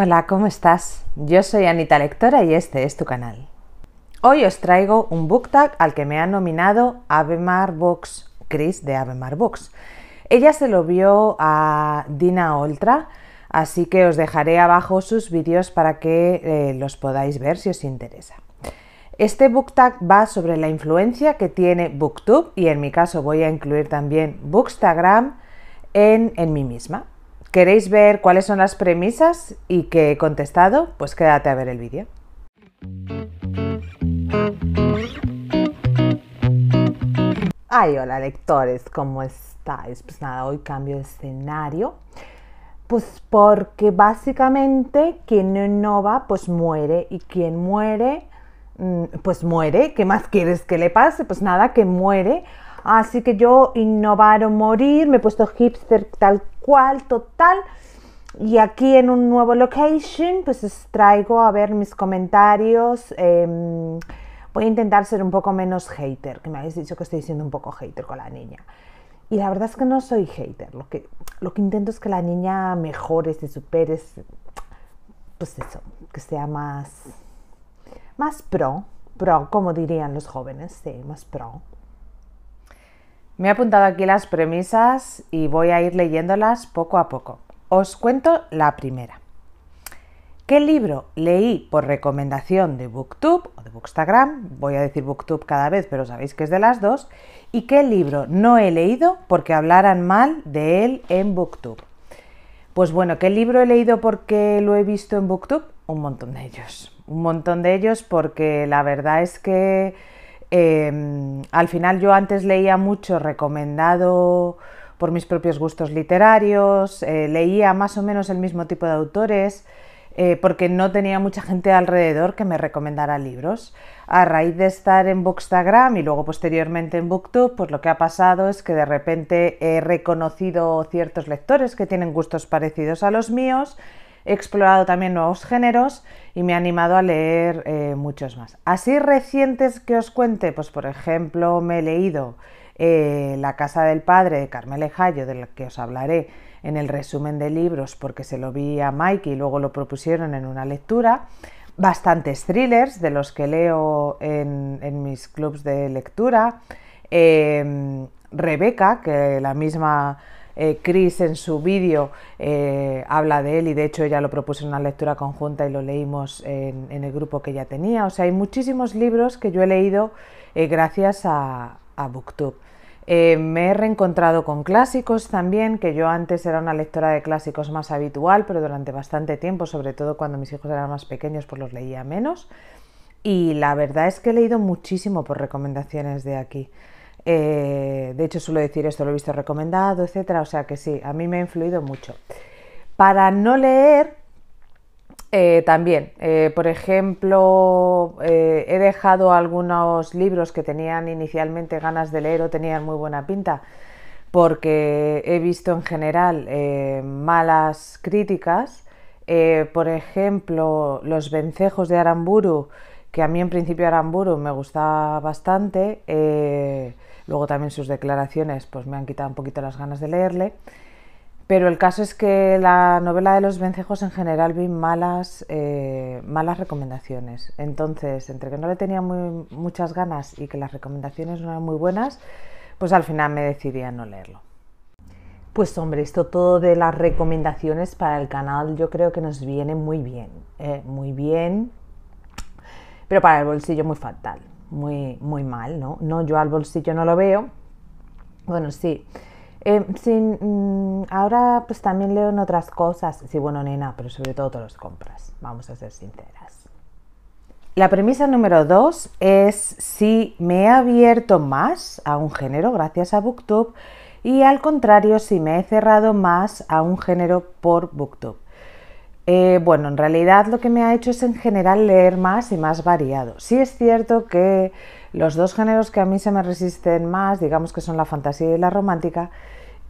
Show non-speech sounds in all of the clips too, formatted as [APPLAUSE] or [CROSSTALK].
Hola, ¿cómo estás? Yo soy Anita Lectora y este es tu canal. Hoy os traigo un book tag al que me ha nominado Avemar Books, Chris de Avemar Books. Ella se lo vio a Dina Oltra, así que os dejaré abajo sus vídeos para que eh, los podáis ver si os interesa. Este book tag va sobre la influencia que tiene Booktube y en mi caso voy a incluir también Bookstagram en mí misma. ¿Queréis ver cuáles son las premisas y qué he contestado? Pues quédate a ver el vídeo. Ay, hola lectores, ¿cómo estáis? Pues nada, hoy cambio de escenario. Pues porque básicamente quien no innova, pues muere. Y quien muere, mm, pues muere. ¿Qué más quieres que le pase? Pues nada, que muere. Así que yo innovar o morir, me he puesto hipster tal cual, total. Y aquí en un nuevo location, pues os traigo a ver mis comentarios. Em, voy a intentar ser un poco menos hater, que me habéis dicho que estoy siendo un poco hater con la niña. Y la verdad es que no soy hater. Lo que, lo que intento es que la niña mejore, se supere, pues eso, que sea más, más pro, pro, como dirían los jóvenes, más pro. Me he apuntado aquí las premisas y voy a ir leyéndolas poco a poco. Os cuento la primera. ¿Qué libro leí por recomendación de Booktube o de Bookstagram? Voy a decir Booktube cada vez, pero sabéis que es de las dos. ¿Y qué libro no he leído porque hablaran mal de él en Booktube? Pues bueno, ¿qué libro he leído porque lo he visto en Booktube? Un montón de ellos. Un montón de ellos porque la verdad es que Em, al final yo antes leía mucho recomendado por mis propios gustos literarios, eh, leía más o menos el mismo tipo de autores, eh, porque no tenía mucha gente alrededor que me recomendara libros. A raíz de estar en Bookstagram y luego posteriormente en Booktube, pues lo que ha pasado es que de repente he reconocido ciertos lectores que tienen gustos parecidos a los míos he explorado también nuevos géneros y me he animado a leer eh, muchos más. Así recientes que os cuente, pues por ejemplo me he leído eh, La Casa del Padre de Carmela Ejayo, de la que os hablaré en el resumen de libros porque se lo vi a Mike y luego lo propusieron en una lectura. Bastantes thrillers de los que leo en, mis clubs de lectura. Em, Rebeca, que la misma eh, Chris en su vídeo eh, habla de él y de hecho ella lo propuso en una lectura conjunta y lo leímos en, el grupo que ella tenía. O sea, hay muchísimos libros que yo he leído eh, gracias a, Booktube. me he reencontrado con clásicos también, que yo antes era una lectora de clásicos más habitual, pero durante bastante tiempo, sobre todo cuando mis hijos eran más pequeños, pues los leía menos. Y la verdad es que he leído muchísimo por recomendaciones de aquí. Eh, de hecho, suelo decir esto, lo he visto recomendado, etcétera. O sea que sí, a mí me ha influido mucho. Para no leer, eh, también, eh, por ejemplo, he dejado algunos libros que tenían inicialmente ganas de leer o tenían muy buena pinta, porque he visto en general malas críticas. por ejemplo, Los Vencejos de Aramburu, que a mí en principio Aramburu me gusta bastante Luego también sus declaraciones pues me han quitado un poquito las ganas de leerle. Pero el caso es que la novela de los vencejos en general vi malas, eh, malas recomendaciones. Entonces, entre que no le tenía muchas ganas y que las recomendaciones no eran muy buenas, pues al final me decidí a no leerlo. Pues hombre, esto todo de las recomendaciones para el canal yo creo que nos viene muy bien, ¿eh? muy bien, pero para el bolsillo muy fatal muy, mal, ¿no? No, yo al bolsillo no lo veo. Bueno, sí. Em, sin, mm, ahora pues también leo en otras cosas. Sí, bueno, nena, pero sobre todo te las compras. Vamos a ser sinceras. La premisa número dos es si me he abierto más a un género gracias a BookTube y al contrario si me he cerrado más a un género por BookTube. Eh, bueno, en realidad lo que me ha hecho es en general leer más y más variado. Sí es cierto que los dos géneros que a mí se me resisten más, digamos que son la fantasía y la romántica,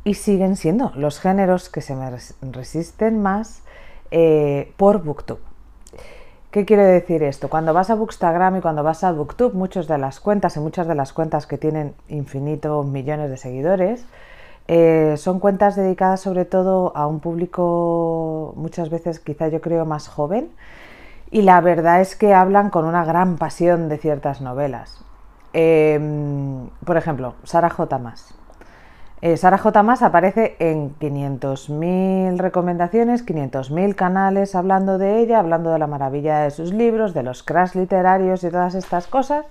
y siguen siendo los géneros que se me resisten más eh, por Booktube. ¿Qué quiere decir esto? Cuando vas a Bookstagram y cuando vas a Booktube, muchas de las cuentas y muchas de las cuentas que tienen infinitos millones de seguidores, eh, son cuentas dedicadas sobre todo a un público muchas veces quizá yo creo más joven y la verdad es que hablan con una gran pasión de ciertas novelas. Em, por ejemplo, Sara J. Más. Eh, Sara J. Más aparece en 500.000 recomendaciones, 500.000 canales hablando de ella, hablando de la maravilla de sus libros, de los crash literarios y todas estas cosas.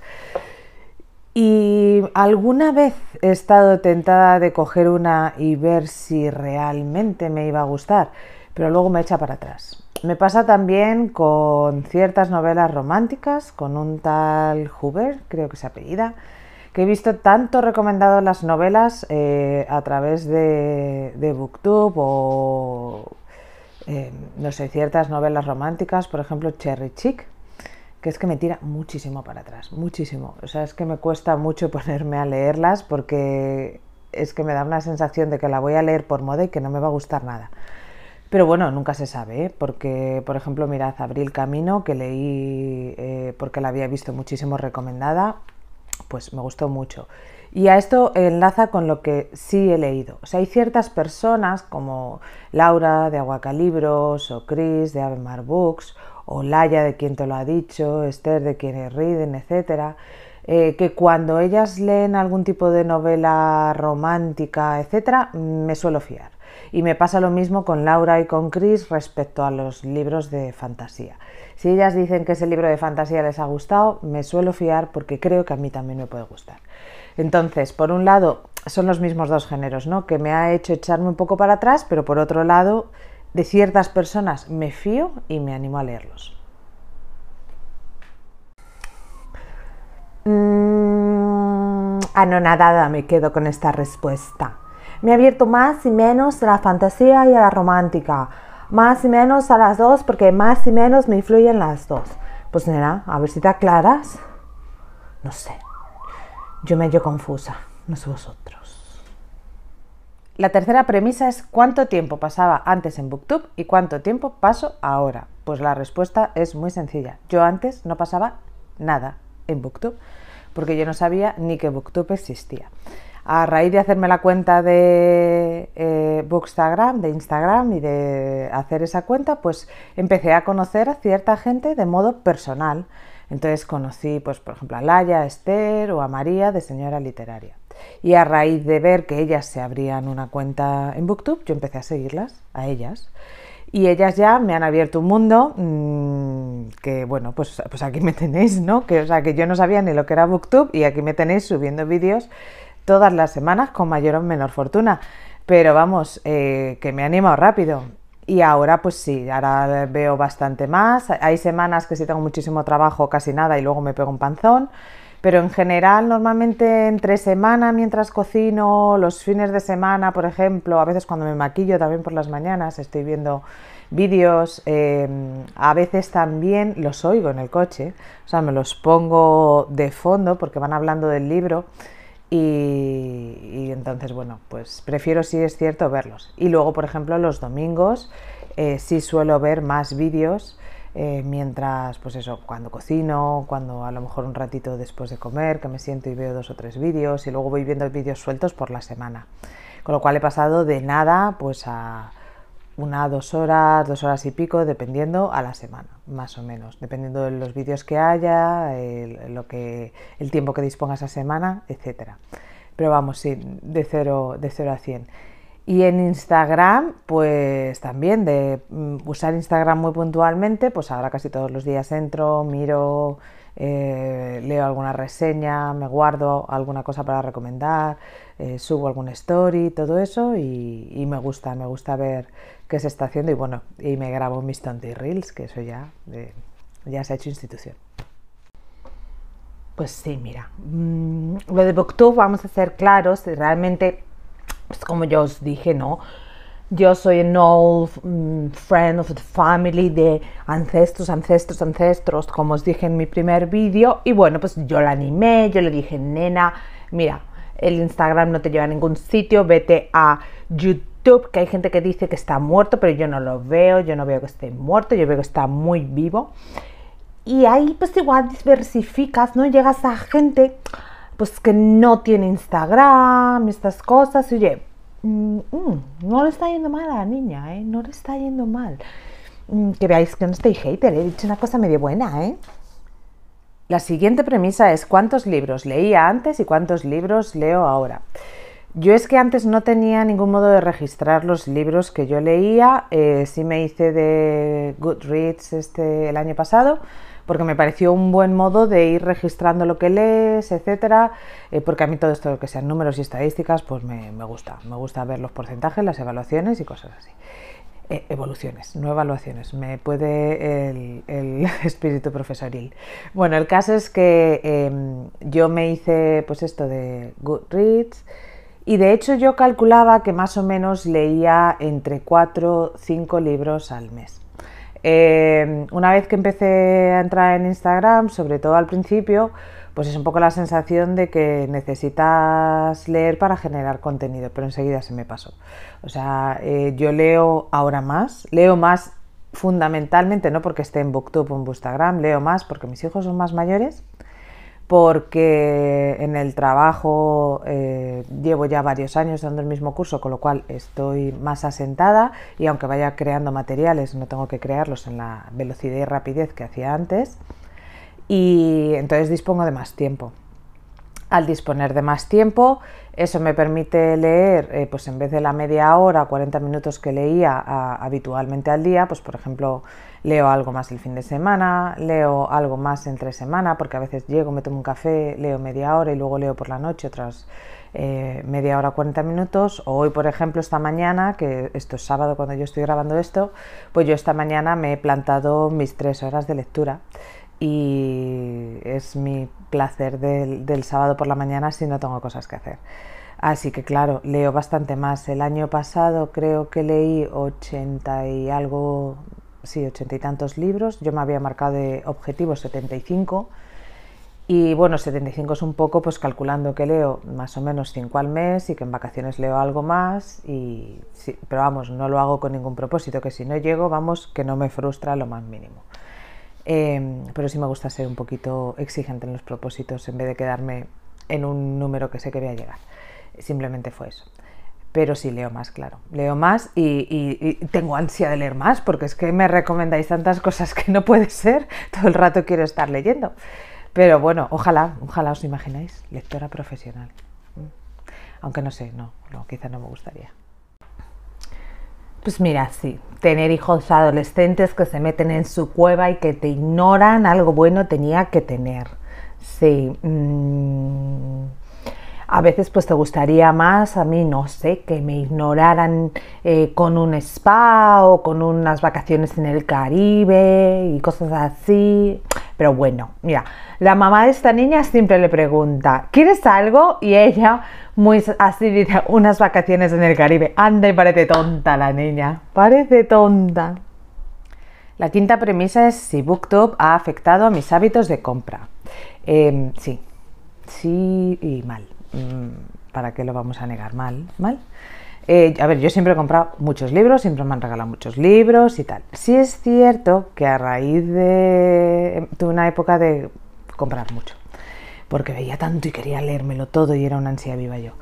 Y alguna vez he estado tentada de coger una y ver si realmente me iba a gustar, pero luego me echa para atrás. Me pasa también con ciertas novelas románticas, con un tal Huber, creo que se apellida, que he visto tanto recomendado las novelas eh, a través de, Booktube o, eh, no sé, ciertas novelas románticas, por ejemplo Cherry Chick, que es que me tira muchísimo para atrás, muchísimo. O sea, es que me cuesta mucho [LAUGHS] ponerme a leerlas porque es que me da una sensación de que la voy a leer por moda y que no me va a gustar nada. Pero bueno, nunca se sabe, ¿eh? porque, por ejemplo, mirad, Abril Camino, que leí eh, porque la había visto muchísimo recomendada, pues me gustó mucho. Y a esto enlaza con lo que sí he leído. O sea, hay ciertas personas como Laura de Aguacalibros o Chris de Avemar Books o Laia de quien te lo ha dicho, Esther de quienes riden, etcétera, eh, que cuando ellas leen algún tipo de novela romántica, etcétera, me suelo fiar. Y me pasa lo mismo con Laura y con Chris respecto a los libros de fantasía. Si ellas dicen que ese libro de fantasía les ha gustado, me suelo fiar porque creo que a mí también me puede gustar. Entonces, por un lado, son los mismos dos géneros, ¿no? Que me ha hecho echarme un poco para atrás, pero por otro lado, de ciertas personas me fío y me animo a leerlos. no mm, anonadada me quedo con esta respuesta. Me ha abierto más y menos a la fantasía y a la romántica. Más y menos a las dos porque más y menos me influyen las dos. Pues nada a ver si te aclaras. No sé. Yo me hallo confusa. No sé vosotros. La tercera premisa es cuánto tiempo pasaba antes en BookTube y cuánto tiempo paso ahora. Pues la respuesta es muy sencilla. Yo antes no pasaba nada en BookTube porque yo no sabía ni que BookTube existía. A raíz de hacerme la cuenta de eh, Bookstagram, de Instagram y de hacer esa cuenta, pues empecé a conocer a cierta gente de modo personal. Entonces conocí, pues, por ejemplo, a Laia, a Esther o a María de Señora Literaria. Y a raíz de ver que ellas se abrían una cuenta en Booktube, yo empecé a seguirlas, a ellas. Y ellas ya me han abierto un mundo mm, que, bueno, pues, pues, aquí me tenéis, ¿no? Que, o sea, que yo no sabía ni lo que era Booktube y aquí me tenéis subiendo vídeos todas las semanas con mayor o menor fortuna. Pero vamos, eh, que me he animado rápido. Y ahora pues sí, ahora veo bastante más. Hay semanas que sí tengo muchísimo trabajo, casi nada, y luego me pego un panzón pero en general normalmente entre semana mientras cocino, los fines de semana, por ejemplo, a veces cuando me maquillo también por las mañanas estoy viendo vídeos, em, a veces también los oigo en el coche, o sea, me los pongo de fondo porque van hablando del libro. Y, entonces, bueno, pues prefiero, si es cierto, verlos. Y luego, por ejemplo, los domingos eh, sí suelo ver más vídeos eh, mientras, pues eso, cuando cocino, cuando a lo mejor un ratito después de comer, que me siento y veo dos o tres vídeos y luego voy viendo vídeos sueltos por la semana. Con lo cual he pasado de nada pues a una, dos horas, dos horas y pico, dependiendo a la semana, más o menos, dependiendo de los vídeos que haya, el, lo que, el tiempo que disponga esa semana, etc. Pero vamos, sí, de cero de cero a 100. Y en Instagram, pues también, de mm, usar Instagram muy puntualmente, pues ahora casi todos los días entro, miro, eh, leo alguna reseña, me guardo alguna cosa para recomendar, eh, subo algún story, todo eso, y, me gusta, me gusta ver qué se está haciendo. Y bueno, y me grabo mis tonti reels, que eso ya, ya se ha hecho institución. Pues sí, mira, mm, lo de Booktube vamos a ser claros, realmente pues como yo os dije, ¿no? Yo soy un old mm, friend of the family de ancestros, ancestros, ancestros, como os dije en mi primer vídeo. Y bueno, pues yo la animé, yo le dije, nena, mira, el Instagram no te lleva a ningún sitio, vete a YouTube, que hay gente que dice que está muerto, pero yo no lo veo, yo no veo que esté muerto, yo veo que está muy vivo. Y ahí pues igual diversificas, ¿no? Llegas a gente, pues que no tiene Instagram, estas cosas. Oye, mm, mm, no le está yendo mal a la niña, ¿eh? No le está yendo mal. Mm, que veáis que no estoy hater, ¿eh? he dicho una cosa medio buena, ¿eh? La siguiente premisa es cuántos libros leía antes y cuántos libros leo ahora. Yo es que antes no tenía ningún modo de registrar los libros que yo leía. Eh, sí me hice de Goodreads este, el año pasado porque me pareció un buen modo de ir registrando lo que lees, etcétera, eh, porque a mí todo esto que sean números y estadísticas, pues me, gusta, me gusta ver los porcentajes, las evaluaciones y cosas así. Eh, evoluciones, no evaluaciones, me puede el, [LAUGHS] espíritu profesoril. Bueno, el caso es que em, yo me hice pues esto de Goodreads y de hecho yo calculaba que más o menos leía entre 4 o 5 libros al mes. Em, una vez que empecé a entrar en Instagram, sobre todo al principio, pues es un poco la sensación de que necesitas leer para generar contenido, pero enseguida se me pasó. O sea, eh, yo leo ahora más, leo más fundamentalmente, no porque esté en Booktube o en Instagram leo más porque mis hijos son más mayores porque en el trabajo eh, llevo ya varios años dando el mismo curso, con lo cual estoy más asentada y aunque vaya creando materiales, no tengo que crearlos en la velocidad y rapidez que hacía antes. Y entonces dispongo de más tiempo. Al disponer de más tiempo, eso me permite leer, eh, pues en vez de la media hora, 40 minutos que leía ah, habitualmente al día, pues por ejemplo leo algo más el fin de semana, leo algo más entre semana, porque a veces llego, me tomo un café, leo media hora y luego leo por la noche otras eh, media hora, 40 minutos. hoy, por ejemplo, esta mañana, que esto es sábado cuando yo estoy grabando esto, pues yo esta mañana me he plantado mis tres horas de lectura y es mi placer del, del sábado por la mañana si no tengo cosas que hacer. Así que claro, leo bastante más. El año pasado creo que leí 80 y algo sí, ochenta y tantos libros. Yo me había marcado de objetivo 75. Y bueno, 75 es un poco, pues calculando que leo más o menos cinco al mes y que en vacaciones leo algo más. Y, pero vamos, no lo hago con ningún propósito, que si no llego, vamos, que no me frustra lo más mínimo. Em, pero sí me gusta ser un poquito exigente en los propósitos en vez de quedarme en un número que sé que voy a llegar. Simplemente fue eso pero sí leo más, claro. Leo más y, tengo ansia de leer más, porque es que me recomendáis tantas cosas que no puede ser. [LAUGHS] Todo el rato quiero estar leyendo. Pero bueno, ojalá, ojalá os imagináis, lectora profesional. Mm. Aunque no sé, no, quizá no me gustaría. Pues mira, sí, tener hijos adolescentes que se meten en su cueva y que te ignoran, algo bueno tenía que tener. Sí. Mm, a veces pues te gustaría más, a mí no sé, que me ignoraran eh, con un spa o con unas vacaciones en el Caribe y cosas así. Pero bueno, mira, la mamá de esta niña siempre le pregunta, ¿quieres algo? Y ella muy así dice, unas vacaciones en el Caribe. Anda y parece tonta la niña, parece tonta. La quinta premisa es si BookTube ha afectado a mis hábitos de compra. Em, sí, sí y mal. Mm, ¿para qué lo vamos a negar mal? ¿Mal? Eh, a ver, yo siempre he comprado muchos libros, siempre me han regalado muchos libros y tal. Sí es cierto que a raíz de... tuve una época de comprar mucho porque veía tanto y quería leérmelo todo y era una ansia viva yo.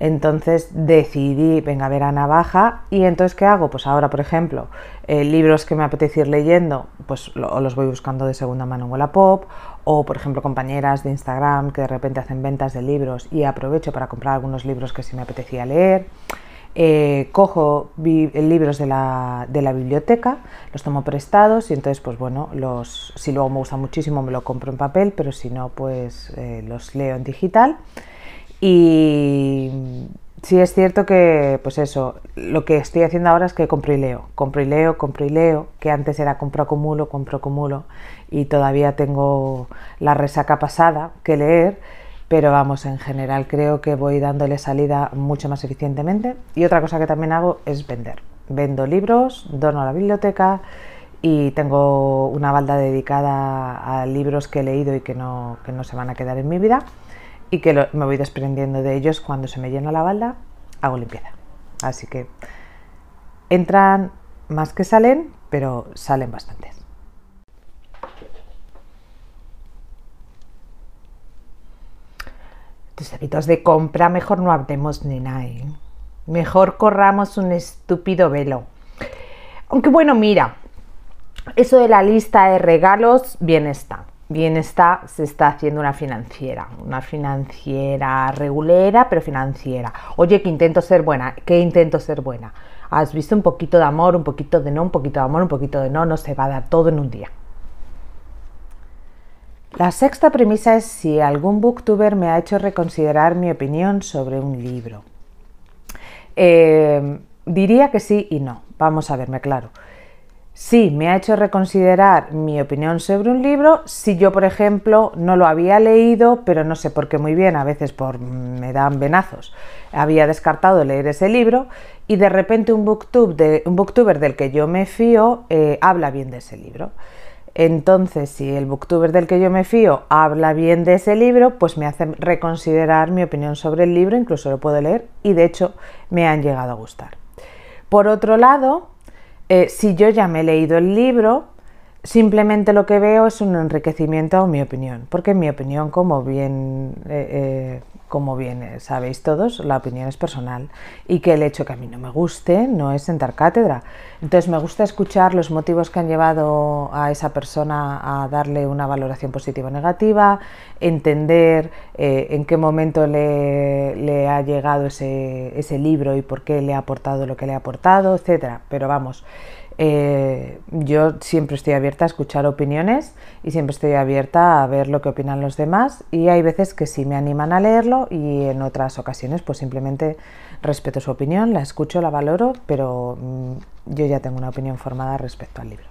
Entonces decidí, venga, a ver a navaja y entonces ¿qué hago? Pues ahora, por ejemplo, eh, libros que me apetece ir leyendo, pues los voy buscando de segunda mano en Wallapop Pop o, por ejemplo, compañeras de Instagram que de repente hacen ventas de libros y aprovecho para comprar algunos libros que sí me apetecía leer. Eh, cojo eh, libros de la, biblioteca, los tomo prestados y entonces, pues bueno, los, si luego me gusta muchísimo me lo compro en papel, pero si no, pues eh, los leo en digital. Y sí es cierto que, pues eso, lo que estoy haciendo ahora es que compro y leo, compro y leo, compro y leo, que antes era compro acumulo, compro acumulo, y todavía tengo la resaca pasada que leer pero vamos, en general creo que voy dándole salida mucho más eficientemente. Y otra cosa que también hago es vender. Vendo libros, dono a la biblioteca y tengo una balda dedicada a libros que he leído y que no, que no se van a quedar en mi vida y que me voy desprendiendo de ellos cuando se me llena la balda, hago limpieza. Así que entran más que salen, pero salen bastantes. Tus hábitos de compra, mejor no hablemos, ni nadie ¿eh? Mejor corramos un estúpido velo. Aunque bueno, mira, eso de la lista de regalos, bien está. Bien está, se está haciendo una financiera, una financiera regulera, pero financiera. Oye, que intento ser buena, que intento ser buena. Has visto un poquito de amor, un poquito de no, un poquito de amor, un poquito de no, no se va a dar todo en un día. La sexta premisa es si algún booktuber me ha hecho reconsiderar mi opinión sobre un libro. Eh, diría que sí y no. Vamos a verme claro. Sí, me ha hecho reconsiderar mi opinión sobre un libro si yo, por ejemplo, no lo había leído, pero no sé por qué muy bien, a veces por me dan venazos. Había descartado leer ese libro y de repente un, booktuber del que yo me fío eh, habla bien de ese libro. Entonces, si el booktuber del que yo me fío habla bien de ese libro, pues me hace reconsiderar mi opinión sobre el libro, incluso lo puedo leer y de hecho me han llegado a gustar. Por otro lado, eh, si yo ya me he leído el libro, Simplemente lo que veo es un enriquecimiento a mi opinión, porque en mi opinión, como bien, eh, eh, como bien sabéis todos, la opinión es personal y que el hecho que a mí no me guste no es sentar cátedra. Entonces me gusta escuchar los motivos que han llevado a esa persona a darle una valoración positiva o negativa, entender eh, en qué momento le, ha llegado ese, ese libro y por qué le ha aportado lo que le ha aportado, etc. Pero vamos eh, yo siempre estoy abierta a escuchar opiniones y siempre estoy abierta a ver lo que opinan los demás y hay veces que sí me animan a leerlo y en otras ocasiones pues simplemente respeto su opinión, la escucho, la valoro, pero mm, yo ya tengo una opinión formada respecto al libro.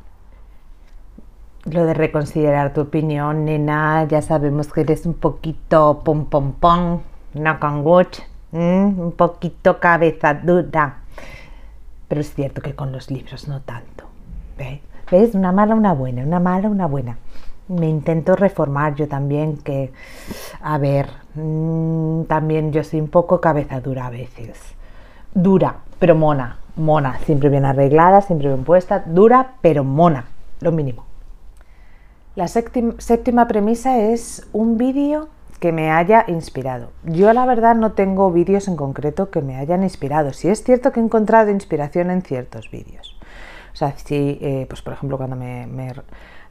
Lo de reconsiderar tu opinión, nena, ya sabemos que eres un poquito pom pom pom, no con watch un poquito cabeza dura. Pero es cierto que con los libros no tanto. ¿Ves? ¿Ves? Una mala, una buena, una mala, una buena. Me intento reformar yo también, que, a ver, mm, también yo soy un poco cabeza dura a veces. Dura, pero mona, mona, siempre bien arreglada, siempre bien puesta, dura, pero mona, lo mínimo. La séptima premisa es un vídeo que me haya inspirado. Yo la verdad no tengo vídeos en concreto que me hayan inspirado. si es cierto que he encontrado inspiración en ciertos vídeos. O sea, si, eh, pues por ejemplo, cuando me,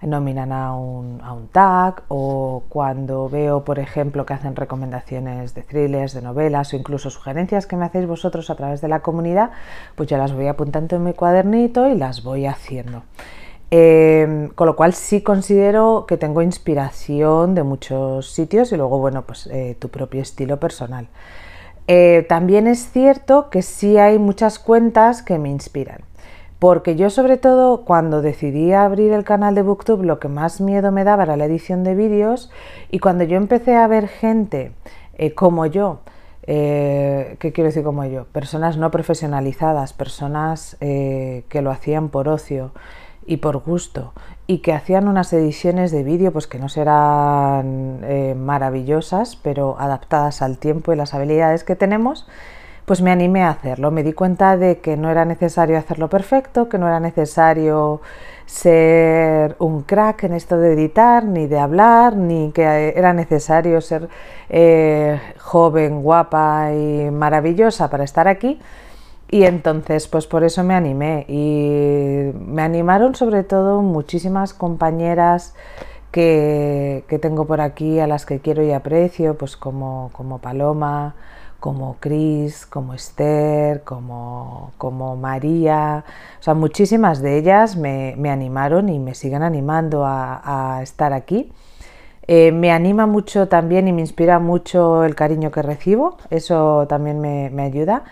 nominan a un, a un, tag o cuando veo, por ejemplo, que hacen recomendaciones de thrillers, de novelas o incluso sugerencias que me hacéis vosotros a través de la comunidad, pues yo las voy apuntando en mi cuadernito y las voy haciendo. Em, con lo cual sí considero que tengo inspiración de muchos sitios y luego, bueno, pues eh, tu propio estilo personal. Eh, también es cierto que sí hay muchas cuentas que me inspiran. Porque yo sobre todo cuando decidí abrir el canal de Booktube lo que más miedo me daba era la edición de vídeos y cuando yo empecé a ver gente eh, como yo, ¿qué quiero decir como yo? Personas no profesionalizadas, personas que lo hacían por ocio, y por gusto y que hacían unas ediciones de vídeo pues que no serán eh, maravillosas pero adaptadas al tiempo y las habilidades que tenemos pues me animé a hacerlo me di cuenta de que no era necesario hacerlo perfecto que no era necesario ser un crack en esto de editar ni de hablar ni que eh, era necesario ser eh, joven guapa y maravillosa para estar aquí y entonces, pues por eso me animé. Y me animaron sobre todo muchísimas compañeras que, tengo por aquí, a las que quiero y aprecio, pues como, como Paloma, como Cris, como Esther, como, María. O sea, muchísimas de ellas me, animaron y me siguen animando a, estar aquí. Eh, me anima mucho también y me inspira mucho el cariño que recibo, eso también me, me ayuda.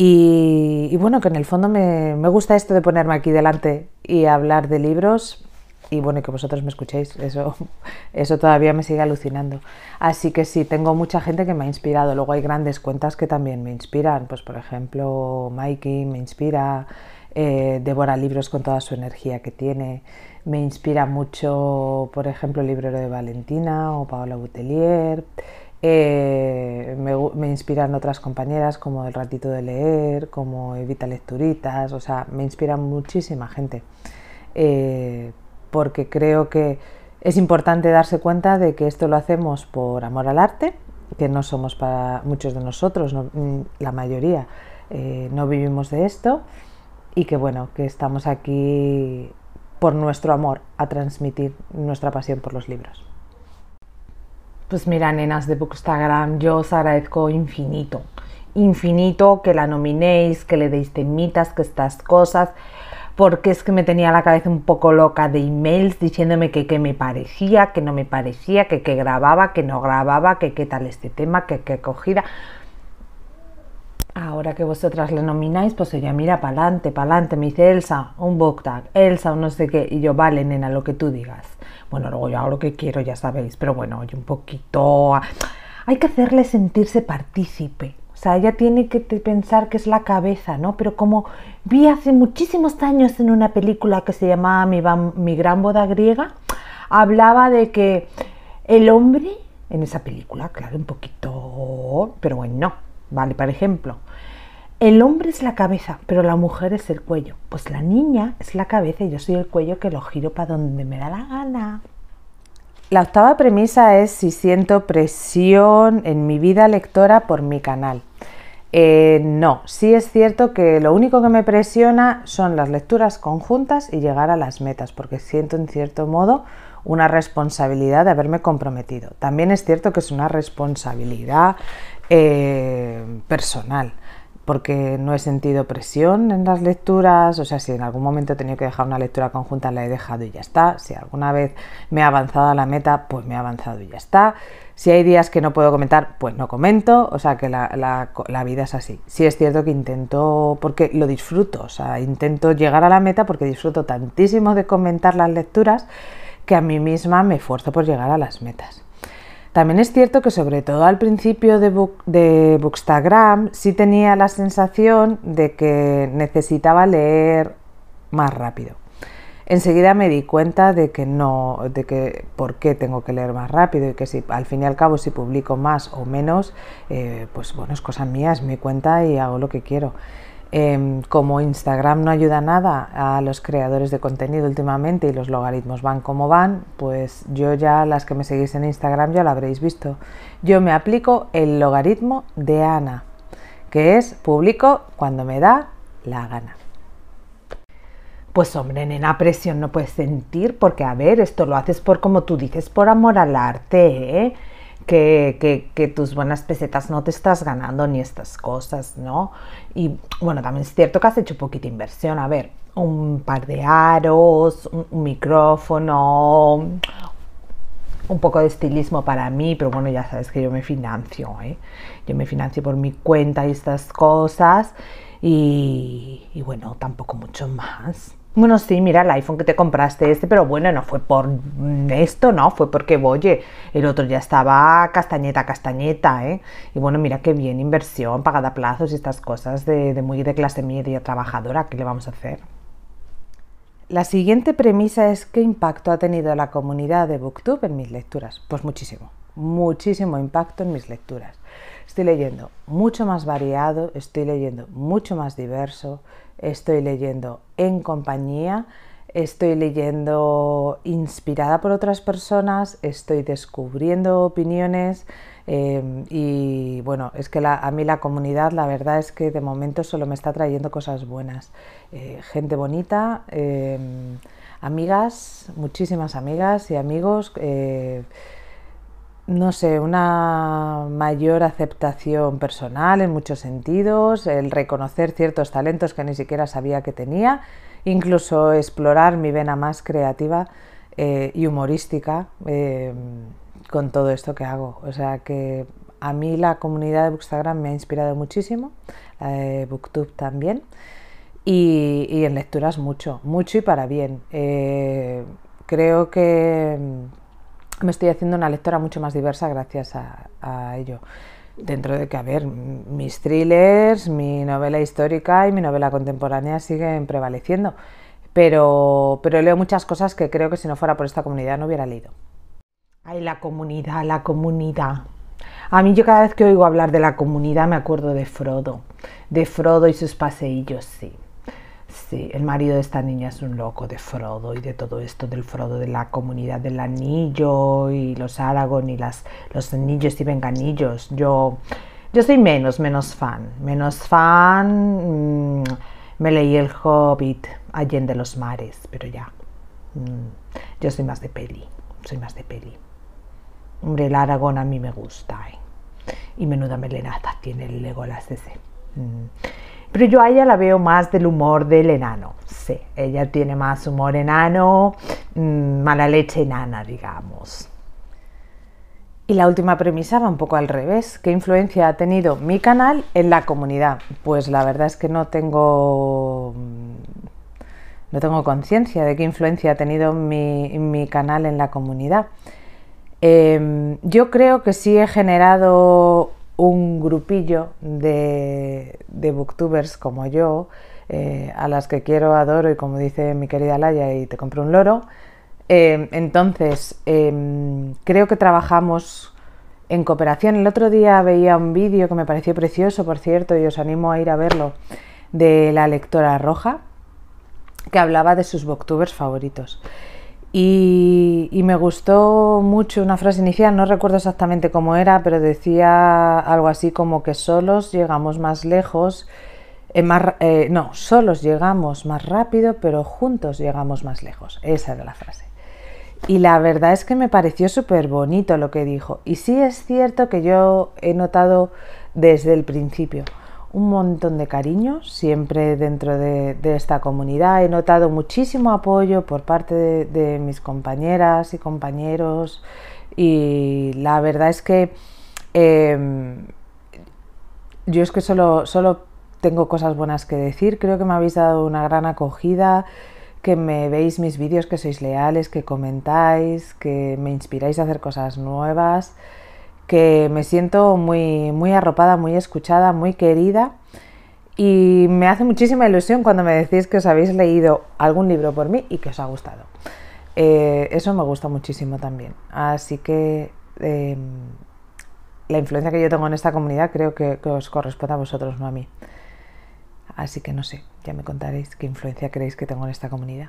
Y, bueno, que en el fondo me, gusta esto de ponerme aquí delante y hablar de libros, y bueno, que vosotros me escuchéis, eso, [LAUGHS] eso todavía me sigue alucinando. Así que sí, tengo mucha gente que me ha inspirado. Luego hay grandes cuentas que también me inspiran. Pues por ejemplo, Mikey me inspira, eh, devora libros con toda su energía que tiene. Me inspira mucho, por ejemplo, el librero de Valentina o Paola Butelier. Eh, me, inspiran otras compañeras como El Ratito de Leer, como Evita Lecturitas, o sea, me inspiran muchísima gente. Eh, porque creo que es importante darse cuenta de que esto lo hacemos por amor al arte, que no somos para muchos de nosotros, mm, la mayoría, eh, no vivimos de esto y que bueno, que estamos aquí por nuestro amor a transmitir nuestra pasión por los libros. Pues mira, nenas de Bookstagram, yo os agradezco infinito, infinito que la nominéis, que le deis temitas, que estas cosas, porque es que me tenía la cabeza un poco loca de emails diciéndome que qué me parecía, que no me parecía, que qué grababa, que no grababa, que qué tal este tema, que qué cogida. Ahora que vosotras le nomináis, pues ella mira para adelante, me dice Elsa, un boktag, Elsa, un no sé qué, y yo, vale, nena, lo que tú digas. Bueno, luego yo hago lo que quiero, ya sabéis, pero bueno, oye, un poquito. Hay que hacerle sentirse partícipe. O sea, ella tiene que pensar que es la cabeza, ¿no? Pero como vi hace muchísimos años en una película que se llamaba Mi, gran boda griega, hablaba de que el hombre, en esa película, claro, un poquito, pero bueno, no. ¿vale? Por ejemplo, el hombre es la cabeza, pero la mujer es el cuello. Pues la niña es la cabeza y yo soy el cuello que lo giro para donde me da la gana. La octava premisa es si siento presión en mi vida lectora por mi canal. Eh, no, sí es cierto que lo único que me presiona son las lecturas conjuntas y llegar a las metas, porque siento en cierto modo una responsabilidad de haberme comprometido. También es cierto que es una responsabilidad eh, personal porque no he sentido presión en las lecturas, o sea, si en algún momento he tenido que dejar una lectura conjunta, la he dejado y ya está, si alguna vez me ha avanzado a la meta, pues me he avanzado y ya está, si hay días que no puedo comentar, pues no comento, o sea, que la, la vida es así. Sí es cierto que intento, porque lo disfruto, o sea, intento llegar a la meta porque disfruto tantísimo de comentar las lecturas que a mí misma me esfuerzo por llegar a las metas. También es cierto que sobre todo al principio de, de Bookstagram sí tenía la sensación de que necesitaba leer más rápido. Enseguida me di cuenta de que no, de que por qué tengo que leer más rápido y que si al fin y al cabo si publico más o menos, eh, pues bueno, es cosa mía, es mi cuenta y hago lo que quiero. Em, como Instagram no ayuda nada a los creadores de contenido últimamente y los logaritmos van como van, pues yo ya, las que me seguís en Instagram, ya lo habréis visto. Yo me aplico el logaritmo de Ana, que es publico cuando me da la gana. Pues hombre, nena, presión no puedes sentir porque, a ver, esto lo haces por, como tú dices, por amor al arte, ¿eh? que, tus buenas pesetas no te estás ganando ni estas cosas, ¿no? Y bueno, también es cierto que has hecho poquita inversión, a ver, un par de aros, un, micrófono, un poco de estilismo para mí, pero bueno, ya sabes que yo me financio, ¿eh? Yo me financio por mi cuenta y estas cosas y bueno, tampoco mucho más. Bueno, sí, mira el iPhone que te compraste este, pero bueno, no fue por esto, no, fue porque, oye, el otro ya estaba castañeta, castañeta, ¿eh? Y bueno, mira qué bien, inversión, pagada a plazos y estas cosas de, de muy de clase media trabajadora, ¿qué le vamos a hacer? La siguiente premisa es qué impacto ha tenido la comunidad de BookTube en mis lecturas. Pues muchísimo, muchísimo impacto en mis lecturas. Estoy leyendo mucho más variado, estoy leyendo mucho más diverso, estoy leyendo en compañía, estoy leyendo inspirada por otras personas, estoy descubriendo opiniones eh, y bueno, es que a mí la comunidad la verdad es que de momento solo me está trayendo cosas buenas, eh, gente bonita. Eh, amigas, muchísimas amigas y amigos no sé, una mayor aceptación personal en muchos sentidos, el reconocer ciertos talentos que ni siquiera sabía que tenía, incluso explorar mi vena más creativa eh, y humorística eh, con todo esto que hago. O sea que a mí la comunidad de Bookstagram me ha inspirado muchísimo, la Booktube también, y, en lecturas mucho, mucho y para bien. Eh, creo que me estoy haciendo una lectora mucho más diversa gracias a, ello. Dentro de que, a ver, mis thrillers, mi novela histórica y mi novela contemporánea siguen prevaleciendo, pero, pero leo muchas cosas que creo que si no fuera por esta comunidad no hubiera leído. Ay, la comunidad, la comunidad. A mí yo cada vez que oigo hablar de la comunidad me acuerdo de Frodo, de Frodo y sus paseillos, sí. Sí, el marido de esta niña es un loco de Frodo y de todo esto, del Frodo de la comunidad del anillo y los aragón y las, los anillos y venganillos. Yo, yo soy menos, menos fan. Menos fan. Mm, me leí El Hobbit, Allende los Mares, pero ya. Mm, yo soy más de peli. Soy más de peli. Hombre, el aragón a mí me gusta. ¿eh? Y menuda melenata tiene el Legolas ese. Mm. Pero yo a ella la veo más del humor del enano. Sí, ella tiene más humor enano, mm, mala leche enana, digamos. Y la última premisa va un poco al revés. ¿Qué influencia ha tenido mi canal en la comunidad? Pues la verdad es que no tengo, mm, no tengo conciencia de qué influencia ha tenido mi, canal en la comunidad. Em, yo creo que sí he generado un grupillo de, booktubers como yo, eh, a las que quiero, adoro y como dice mi querida Laia, y te compro un loro. Em, entonces, em, creo que trabajamos en cooperación. El otro día veía un vídeo que me pareció precioso, por cierto, y os animo a ir a verlo, de la lectora roja, que hablaba de sus booktubers favoritos. Y, me gustó mucho una frase inicial, no recuerdo exactamente cómo era, pero decía algo así como que solos llegamos más lejos, eh, eh, no, solos llegamos más rápido, pero juntos llegamos más lejos. Esa era la frase. Y la verdad es que me pareció súper bonito lo que dijo. Y sí es cierto que yo he notado desde el principio un montón de cariño siempre dentro de, esta comunidad. He notado muchísimo apoyo por parte de, mis compañeras y compañeros y la verdad es que em, yo es que solo, solo tengo cosas buenas que decir. Creo que me habéis dado una gran acogida que me veis mis vídeos, que sois leales, que comentáis, que me inspiráis a hacer cosas nuevas que me siento muy, muy arropada, muy escuchada, muy querida. Y me hace muchísima ilusión cuando me decís que os habéis leído algún libro por mí y que os ha gustado. Eh, eso me gusta muchísimo también. Así que em, la influencia que yo tengo en esta comunidad creo que, os corresponde a vosotros, no a mí. Así que no sé, ya me contaréis qué influencia creéis que tengo en esta comunidad.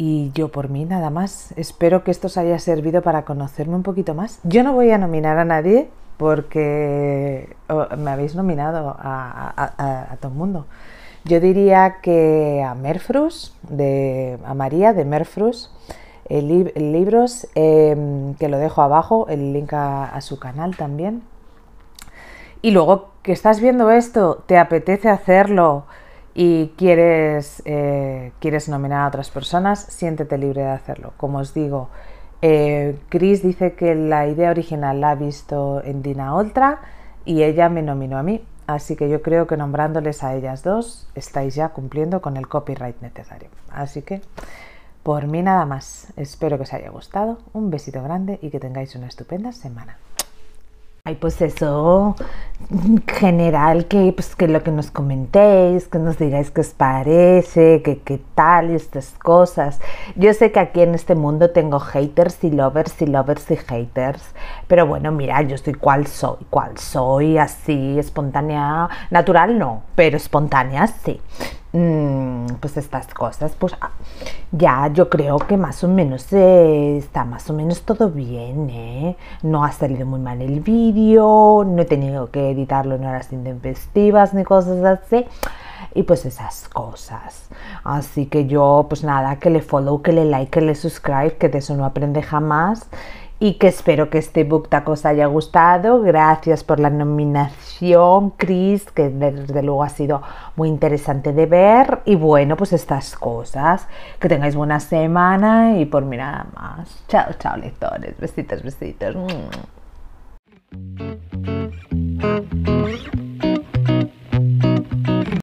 Y yo por mí nada más. Espero que esto os haya servido para conocerme un poquito más. Yo no voy a nominar a nadie porque me habéis nominado a, todo el mundo. Yo diría que a Merfrus, de, a María de Merfrus, el libros, em, que lo dejo abajo, el link a su canal también. Y luego que estás viendo esto, te apetece hacerlo, y quieres, eh, quieres nominar a otras personas, siéntete libre de hacerlo. Como os digo, eh, Chris dice que la idea original la ha visto en Dina Oltra y ella me nominó a mí. Así que yo creo que nombrándoles a ellas dos estáis ya cumpliendo con el copyright necesario. Así que por mí nada más. Espero que os haya gustado. Un besito grande y que tengáis una estupenda semana. Ay, pues eso mm, general que pues que lo que nos comentéis, que nos digáis qué os parece, que qué tal estas cosas. Yo sé que aquí en este mundo tengo haters y lovers y lovers y haters, pero bueno, mira, yo soy cual soy, cual soy, así, espontánea, natural no, pero espontánea sí. Mm, pues estas cosas, pues ah, ya yo creo que más o menos está más o menos todo bien, ¿eh? No ha salido muy mal el vídeo, no he tenido que editarlo en horas intempestivas ni cosas así. Y pues esas cosas. Así que yo, pues nada, que le follow, que le like, que le subscribe, que de eso no aprende jamás y que espero que este book tacos os haya gustado. Gracias por la nominación, Chris, que desde luego ha sido muy interesante de ver. Y bueno, pues estas cosas. Que tengáis buena semana y por mí nada más. Chao, chao, lectores. Besitos, besitos.